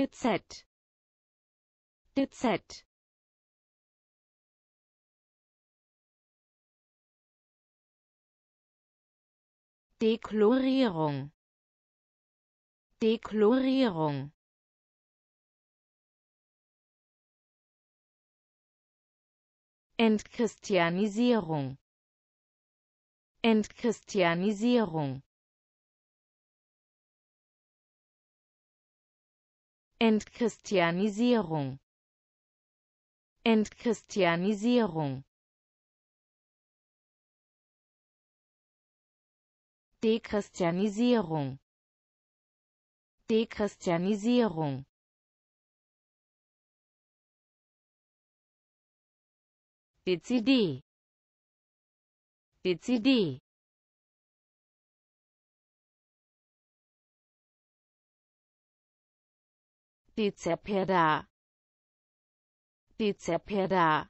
DZ DZ Deklorierung Deklorierung Entchristianisierung Entchristianisierung Entchristianisierung Entchristianisierung Dechristianisierung Dechristianisierung DCD DCD DZPDA i e e d d a i p。